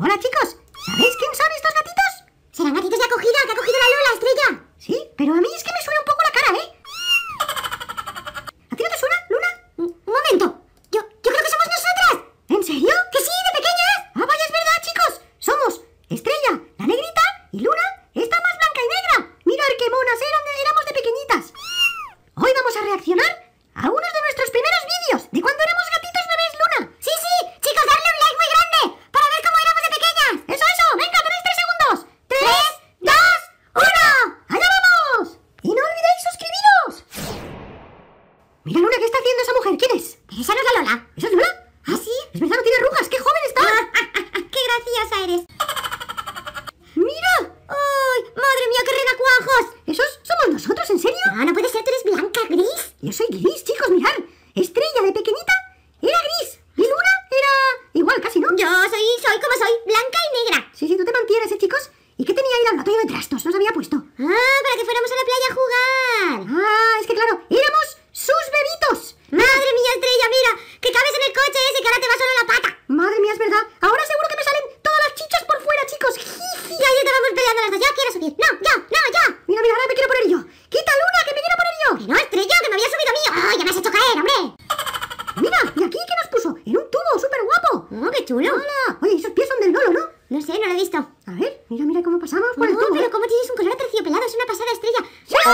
Hola chicos,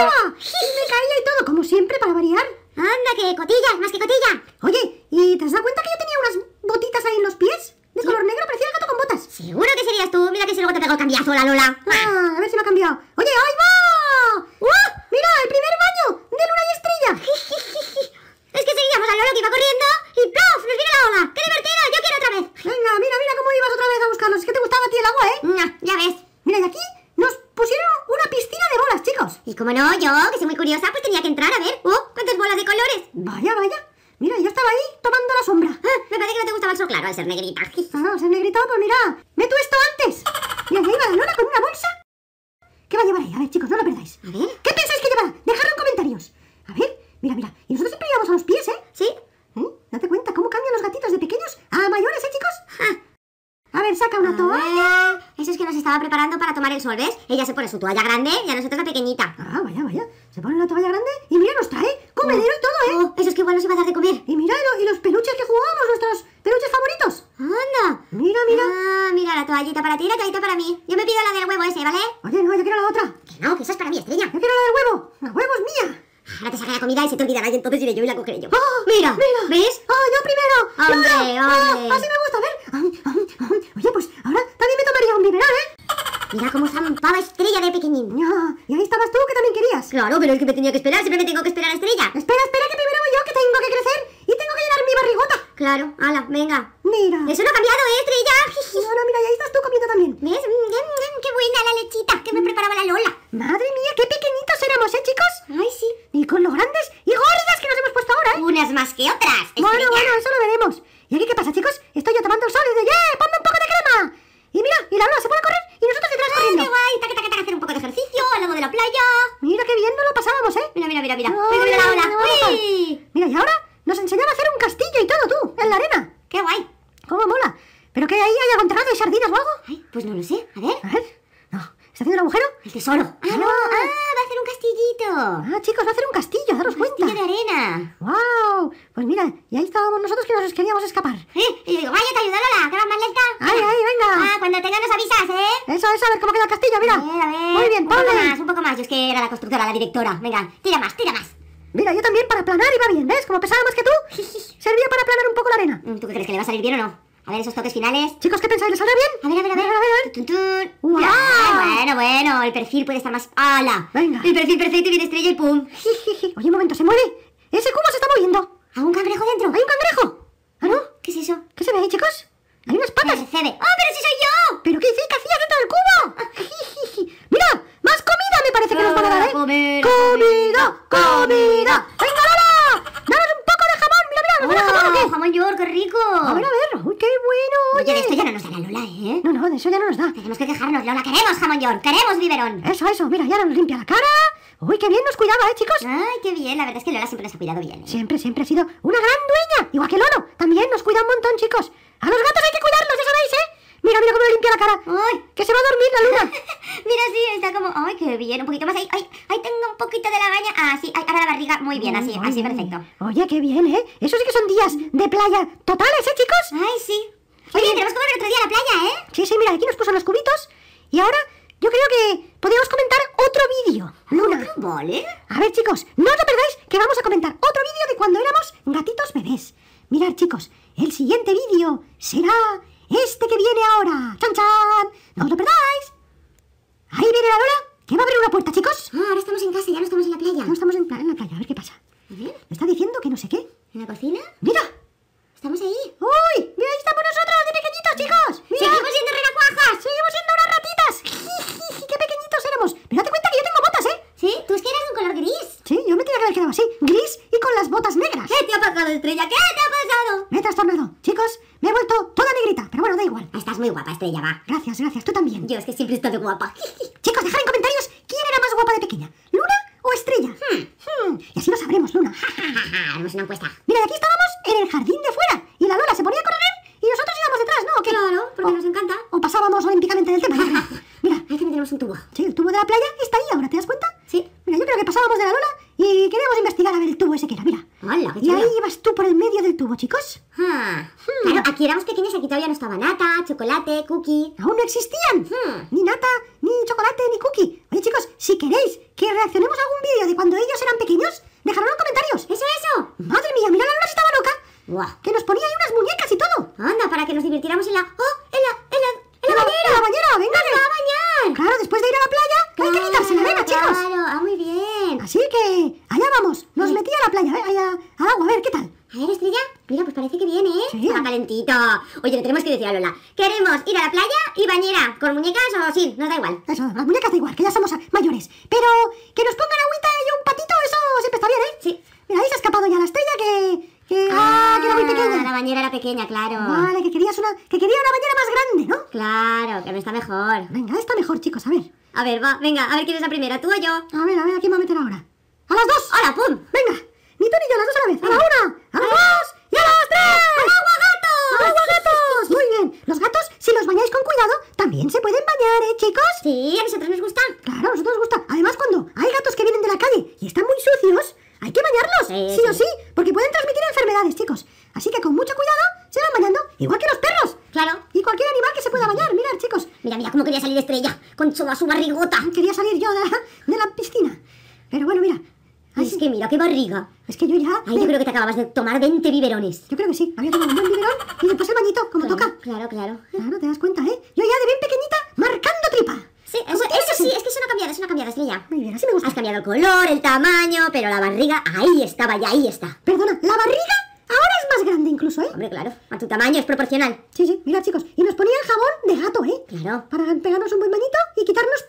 me caía y todo, como siempre, para variar. Anda, que cotillas, más que cotillas. como no, yo, que soy muy curiosa, pues tenía que entrar a ver. ¡Oh! ¡Cuántas bolas de colores! Vaya, vaya. Mira, yo estaba ahí tomando la sombra. Ah, me parece que no te gustaba el sol claro al ser negrita. Ah, al ser negrita, pues mira, ¡Meto esto antes. Mira, ahí va la lona con una bolsa. ¿Qué va a llevar ahí? A ver, chicos, no lo perdáis. A ¿Qué pensáis que llevará? Dejadlo en comentarios. A ver, mira, mira. Y nosotros siempre íbamos a los pies, ¿eh? Sí. ¿Eh? Date cuenta cómo cambian los gatitos de pequeños a mayores, ¿eh, chicos? Ah. A ver, saca una toalla. Ah. Eso es que nos estaba preparando el sol, ¿ves? Ella se pone su toalla grande y a nosotros la pequeñita. Ah, vaya, vaya. Se pone la toalla grande y mira, nos trae comedero y todo, ¿eh? Oh, oh, eso es que igual nos iba a dar de comer. Y mira, y, y los peluches que jugábamos, nuestros peluches favoritos. ¡Anda! Mira, mira. Ah, mira, la toallita para ti y la toallita para mí. Yo me pido la del huevo ese, ¿vale? Oye, no, yo quiero la otra. Que no, que esa es para mí, estrella. Yo quiero la del huevo. La huevo es mía. Ahora te saca la comida y se te olvidará y entonces iré yo y la cogeré yo. ¡Oh, mira! ¡Mira! ¿Ves? ¡Ah, oh, yo primero! ¡Hombre, ah, hombre! así me gusta, a ver. Oye, pues ahora también me tomaría un biberón, ¿eh? Mira cómo zampaba Estrella de pequeñín. Ah, y ahí estabas tú que también querías. Claro, pero es que me tenía que esperar, siempre me tengo que esperar a Estrella. Espera, espera, que primero voy yo, que tengo que crecer y tengo que llenar mi barrigota. Claro, ala, venga. Mira. Eso no ha cambiado, ¿eh, Estrella? No, no, mira, y ahí estás tú comiendo también. ¿Ves? Mm, mm, mm, qué buena la lechita que me preparaba la Lola. Mira qué bien no lo pasábamos, ¿eh? Mira, mira, mira, mira. ¡Uy, mira, la ola. Uy. Mira, y ahora nos enseñaba a hacer un castillo y todo, tú, en la arena. ¡Qué guay! ¿Cómo mola? ¿Pero qué hay ahí enterrado de sardinas o algo? pues no lo sé. A ver. A ver. No. ¿Está haciendo el agujero? El tesoro. Ah, ah, ah. va a hacer un castillito. Ah, chicos, va a hacer un castillo, daros un cuenta. Castillo de arena. ¡Wow! Pues mira, y ahí estábamos nosotros que nos queríamos escapar. Eh, y yo digo, vaya, te ayudará a ver cómo queda el castillo, mira. Muy bien, un Poco más, un poco más. Yo es que era la constructora, la directora. Venga, tira más, tira más. Mira, yo también para planar iba bien, ¿ves? Como pesaba más que tú, servía para planar un poco la arena. Mm, ¿Tú qué crees que le va a salir bien o no? A ver, esos toques finales. Chicos, ¿qué pensáis? ¿Les saldrá bien? A ver, a ver, a ver, a ver. Bueno, bueno, el perfil puede estar más. ¡Hala! Venga. El perfil perfecto y viene estrella y pum. Oye, un momento, se mueve. Ese cubo se está moviendo. Hay un cangrejo dentro? ¿Hay un cangrejo? ¿Ah, no? ¿Qué es eso? ¿Qué se ve ahí, chicos? ¡Hay unas patas! ¡Ah, ¡Oh, pero si soy yo! ¿Pero qué hiciste? que hacías dentro del cubo? ¡Mira! ¡Más comida me parece que nos van a dar, eh! ¡Comida! ¡Comida! comida. ¡Venga, Lola! ¡Danos un poco de jamón! ¡Mira, mira! ¿Nos jamón oh, jamón york, qué rico! A ver, a ver. ¡Uy, qué bueno! Oye, de esto ya no nos da la Lola, ¿eh? No, no, de eso ya no nos da. Tenemos que quejarnos, Lola. ¡Queremos jamón york! ¡Queremos biberón! Eso, eso. Mira, ya nos limpia la cara. Uy, qué bien nos cuidaba, ¿eh, chicos? Ay, qué bien. La verdad es que Lola siempre nos ha cuidado bien. ¿eh? Siempre, siempre ha sido una gran dueña. Igual que Lolo. También nos cuida un montón, chicos. A los gatos hay que cuidarlos, ya sabéis, ¿eh? Mira, mira cómo le limpia la cara. ¡Ay! ¡Que se va a dormir la luna! mira, sí, está como. ¡Ay, qué bien! Un poquito más ahí. ¡Ay! ahí tengo un poquito de la baña Ah, sí, ahora la barriga. Muy bien, así, así, perfecto. Oye, qué bien, ¿eh? Eso sí que son días de playa totales, ¿eh, chicos? ¡Ay, sí! Oye, tenemos que volver otro día a la playa, ¿eh? Sí, sí, mira, aquí nos puso los cubitos. Y ahora yo creo que podríamos comentar otro vídeo. Luna. Ah, vale. A ver, chicos, no os lo perdáis que vamos a comentar otro vídeo de cuando éramos gatitos bebés. Mirad, chicos, el siguiente vídeo será este que viene ahora. ¡Chan, chan! ¡No os lo perdáis! Ahí viene la Lola, que va a abrir una puerta, chicos. Ah, ahora estamos en casa, ya no estamos en la playa. No estamos en, en la playa, a ver qué pasa. A Me está diciendo que no sé qué. ¿En la cocina? ¡Mira! Estamos ahí. ¡Uy! ¡Mira, ahí estamos nosotros, de pequeñitos, chicos! ¡Mira! ¡Seguimos siendo renacuajas! ¡Seguimos siendo unas ratitas! ¡Qué pequeñitos éramos! Pero date cuenta que yo tengo botas, ¿eh? Sí, tú es que eras de un color gris. Sí, yo me tenía que haber quedado así, gris y con las botas negras. ¿Qué te ha pasado, estrella? ¿Qué trastornado. Chicos, me he vuelto toda negrita, pero bueno, da igual. Ah, estás muy guapa, Estrella, va. Gracias, gracias, tú también. Yo es que siempre he estado guapa. Chicos, dejad en comentarios quién era más guapa de pequeña, Luna o Estrella. Hmm, hmm. Y así lo sabremos, Luna. Haremos una encuesta. Mira, aquí estábamos en el jardín de fuera y la Lola se ponía a correr y nosotros íbamos detrás, ¿no? ¿O Claro, porque nos encanta. O pasábamos olímpicamente del tema. Mira, ahí también tenemos un tubo. Sí, el tubo de la playa está ahí ahora, ¿te das cuenta? Sí. Mira, yo creo que pasábamos de la Lola y queremos investigar a ver el tubo ese que era, mira. y ahí ibas tú por el medio del tubo, chicos. Ah. Hmm. Claro, aquí éramos pequeños, aquí todavía no estaba nata, chocolate, cookie. Aún no existían. Hmm. Ni nata, ni chocolate, ni cookie. Oye, chicos, si queréis que reaccionemos a algún vídeo de cuando ellos eran pequeños, dejadlo en los comentarios. ¡Eso, eso! ¡Madre mía, mira la luna estaba loca! Que nos ponía ahí unas muñecas y todo. Anda, para que nos divirtiéramos en la... ¡Oh! Oye, le tenemos que decir a Lola. Queremos ir a la playa y bañera. ¿Con muñecas o sin? Nos da igual. Eso, las muñecas da igual, que ya somos mayores. Pero que nos pongan agüita y un patito, eso siempre está bien, ¿eh? Sí. Mira, ahí se ha escapado ya la estrella que... que ah, ah que era muy pequeña. La bañera era pequeña, claro. Vale, que querías una... que quería una bañera más grande, ¿no? Claro, que no está mejor. Venga, está mejor, chicos, a ver. A ver, va, venga, a ver quién es la primera, tú o yo. A ver, a ver, ¿a quién va a meter ahora? ¡A las dos! ¡Hola, pum! Venga, ni tú ni yo, las dos a la vez. ¡A la una! los bañáis con cuidado, también se pueden bañar, ¿eh, chicos? Sí, a nosotros nos gusta. Claro, a nosotros nos gusta. Además, cuando hay gatos que vienen de la calle y están muy sucios, hay que bañarlos, sí, o sí, porque pueden transmitir enfermedades, chicos. Así que con mucho cuidado se van bañando, igual que los perros. Claro. Y cualquier animal que se pueda bañar, mirad, chicos. Mira, mira, cómo quería salir estrella, con toda su barrigota. Es que yo ya. Ay, yo creo que te acababas de tomar 20 biberones. Yo creo que sí. Había tomado un buen biberón y después el bañito, como toca. Claro, claro. no te das cuenta, ¿eh? Yo ya de bien pequeñita, marcando tripa. Sí, eso, sí, es que eso no ha cambiado, eso no ha cambiado, Estrella. Muy bien, así me gusta. Has cambiado el color, el tamaño, pero la barriga, ahí estaba ya, ahí está. Perdona, la barriga ahora es más grande incluso, ¿eh? Hombre, claro, a tu tamaño es proporcional. Sí, sí, mira, chicos, y nos ponían jabón de gato, ¿eh? Claro. Para pegarnos un buen manito y quitarnos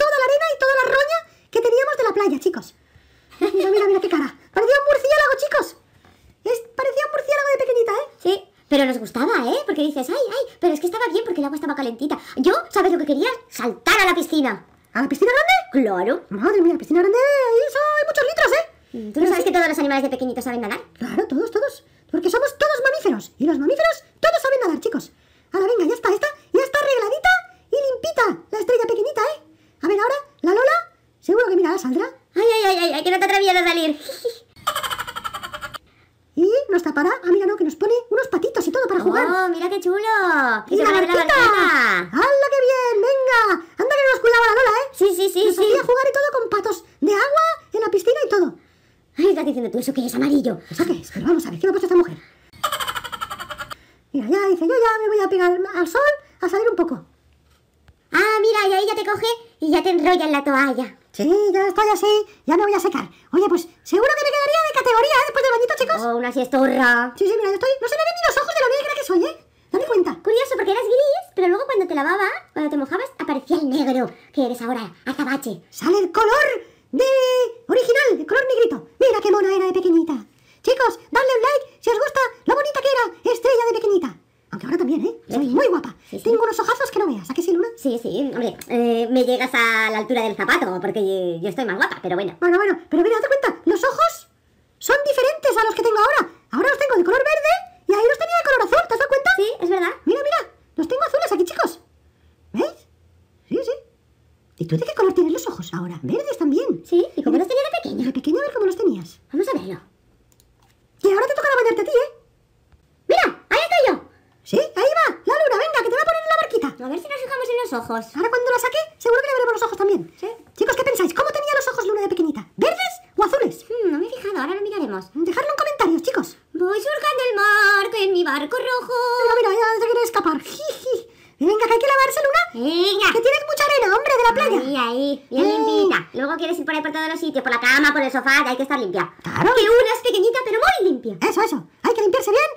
Que el agua estaba calentita. Yo, ¿sabes lo que quería? Saltar a la piscina. ¿A la piscina grande? Claro. Madre mía, piscina grande, eso hay muchos litros, ¿eh? Mm, ¿Tú no sabes que todos los animales de pequeñitos saben nadar? Claro, todos, todos. Porque somos todos mamíferos. Y los mamíferos diciendo tú? ¿Eso que es amarillo? ¿Eso qué es? Pero vamos a ver, ¿qué me ha puesto esta mujer? Mira, ya dice, yo ya me voy a pegar al sol a salir un poco. Ah, mira, y ahí ya te coge y ya te enrolla en la toalla. Sí, ya estoy así, ya me voy a secar. Oye, pues seguro que me quedaría de categoría eh, después del bañito, chicos. Oh, una siestorra. Sí, sí, mira, yo estoy. No se me ven ni los ojos de lo negra que soy, ¿eh? Dame cuenta. Curioso, porque eras gris, pero luego cuando te lavaba, cuando te mojabas, aparecía el negro, que eres ahora, azabache. ¡Sale el color! de original, de color negrito. Mira qué mona era de pequeñita. Chicos, dadle un like si os gusta lo bonita que era Estrella de pequeñita. Aunque ahora también, ¿eh? Soy muy guapa. Tengo unos ojazos que no veas. ¿A qué sí, Luna? Sí, sí. Hombre, eh, me llegas a la altura del zapato porque yo estoy más guapa, pero bueno. Bueno, bueno, pero mira, date cuenta. en los ojos. Ahora cuando la saque, seguro que le veremos los ojos también. ¿Sí? Chicos, ¿qué pensáis? ¿Cómo tenía los ojos Luna de pequeñita? ¿Verdes o azules? Hmm, no me he fijado, ahora lo miraremos. Dejadlo en comentarios, chicos. Voy surcando el mar en mi barco rojo. Mira, mira, ya se quiere escapar. Jiji. Venga, que hay que lavarse, Luna. Venga. Que tienes mucha arena, hombre, de la playa. Ahí, ahí, bien eh. Luego quieres ir por ahí por todos los sitios, por la cama, por el sofá, que hay que estar limpia. Claro. Que una es pequeñita, pero muy limpia. Eso, eso. Hay que limpiarse bien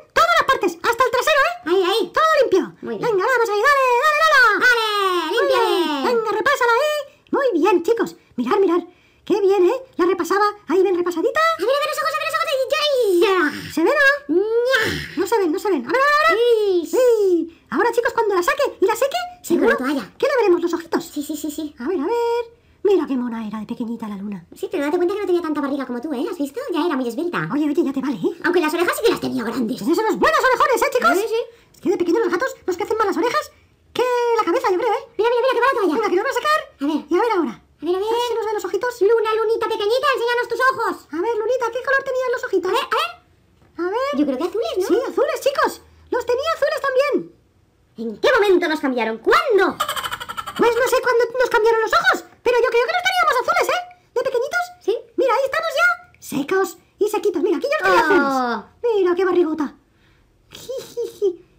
ver. Mira qué mona era de pequeñita la luna. Sí, pero date cuenta que no tenía tanta barriga como tú, ¿eh? has visto? Ya era muy esbelta. Oye, oye, ya te vale, ¿eh? Aunque las orejas sí que las tenía grandes. son los buenos orejones, ¿eh, chicos? Sí, sí. Es que de pequeños los gatos, los que hacen malas orejas, que la cabeza, yo creo, ¿eh? Mira, mira, mira, qué bonita vaya. Venga, que nos va a sacar. A ver. Y a ver ahora. A ver, a ver. A ver nos ven los ojitos. Luna, lunita pequeñita, enséñanos tus ojos. A ver, lunita, ¿qué color tenían los ojitos? A ver, a ver. Yo creo que azules, ¿no? Sí, azules, chicos. Los tenía azules también. ¿En qué momento nos cambiaron? ¿Cuándo? Pues no sé cuándo nos cambiaron los ojos, pero yo creo que no teníamos azules, ¿eh? ¿De pequeñitos? Sí. Mira, ahí estamos ya secos y sequitos. Mira, aquí yo los oh. Mira, qué barrigota.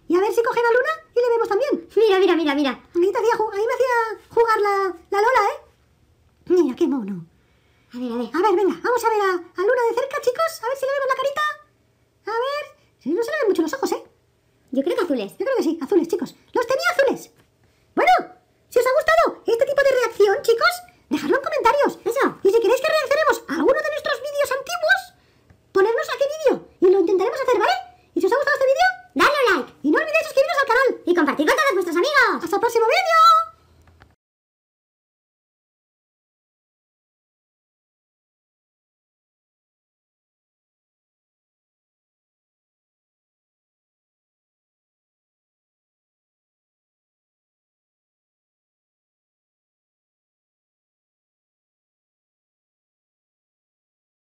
Y a ver si coge la luna y le vemos también. Mira, mira, mira, mira. Ahí, me hacía jugar la, la, Lola, ¿eh? Mira, qué mono. A ver, a ver. A ver, venga, vamos a ver a, a, Luna de cerca, chicos. A ver si le vemos la carita. A ver. Si no se le ven mucho los ojos, ¿eh? Yo creo que azules. Yo creo que sí, azules, chicos. Los tenía azules. Bueno, si os ha gustado este tipo de reacción, chicos, dejadlo en comentarios. Eso. Y si queréis que reaccionemos a alguno de nuestros vídeos antiguos, ponernos a qué vídeo y lo intentaremos hacer, ¿vale? Y si os ha gustado este vídeo, dadle a like. Y no olvidéis suscribiros al canal y compartir con todos vuestros amigos. ¡Hasta el próximo vídeo!